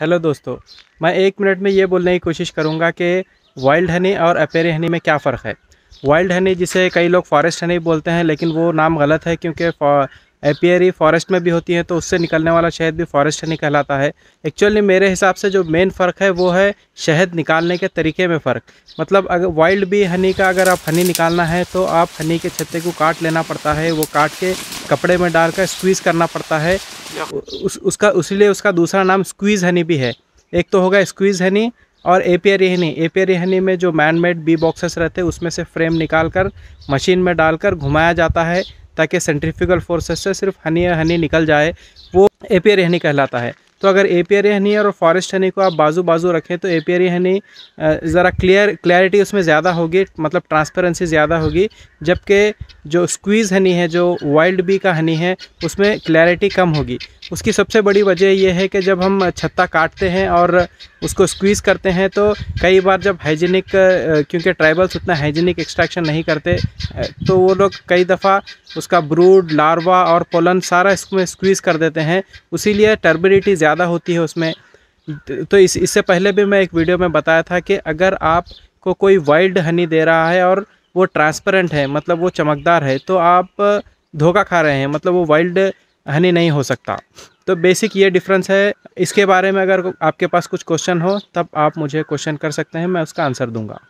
hello दोस्तों मैं एक मिनट में ये बोलने की कोशिश करूँगा कि वाइल्ड हनी और अपेरे हनी में क्या फ़र्क है वाइल्ड हनी जिसे कई लोग फॉरेस्ट हनी बोलते हैं लेकिन वो नाम गलत है क्योंकि एपियरी फॉरेस्ट में भी होती हैं तो उससे निकलने वाला शहद भी फॉरेस्ट नहीं कहलाता है एक्चुअली मेरे हिसाब से जो मेन फ़र्क है वो है शहद निकालने के तरीके में फ़र्क मतलब अगर वाइल्ड बी हनी का अगर आप हनी निकालना है तो आप हनी के छत्ते को काट लेना पड़ता है वो काट के कपड़े में डालकर स्क्वीज़ करना पड़ता है उस उसका उसलिए उसका दूसरा नाम स्क्वीज़ हनी भी है एक तो होगा स्क्वीज़ हनी और एपियरी हनी एपियरी हनी में जो मैन मेड बी बॉक्सेस रहते हैं उसमें से फ्रेम निकाल कर मशीन में डालकर घुमाया जाता है ताकि सेंट्रिफिकल फोर्सेस से सिर्फ हनी या हनी निकल जाए वो एपियर हनी कहलाता है तो अगर एपियर हनी और फॉरेस्ट हनी को आप बाजू बाजू रखें तो एपियर हनी ज़रा क्लियर क्लैरिटी उसमें ज़्यादा होगी मतलब ट्रांसपेरेंसी ज़्यादा होगी जबकि जो स्क्वीज़ हनी है जो वाइल्ड बी का हनी है उसमें क्लैरिटी कम होगी उसकी सबसे बड़ी वजह यह है कि जब हम छत्ता काटते हैं और उसको स्क्वीज़ करते हैं तो कई बार जब हाइजीनिक क्योंकि ट्राइबल्स उतना हाइजीनिक एक्सट्रैक्शन नहीं करते तो वो लोग कई दफ़ा उसका ब्रूड लार्वा और पोलन सारा इसमें स्क्वीज़ कर देते हैं उसीलिए लिए ज़्यादा होती है उसमें तो इस इससे पहले भी मैं एक वीडियो में बताया था कि अगर आपको कोई वाइल्ड हनी दे रहा है और वो ट्रांसपेरेंट है मतलब वो चमकदार है तो आप धोखा खा रहे हैं मतलब वो वाइल्ड हानि नहीं हो सकता तो बेसिक ये डिफरेंस है इसके बारे में अगर आपके पास कुछ क्वेश्चन हो तब आप मुझे क्वेश्चन कर सकते हैं मैं उसका आंसर दूंगा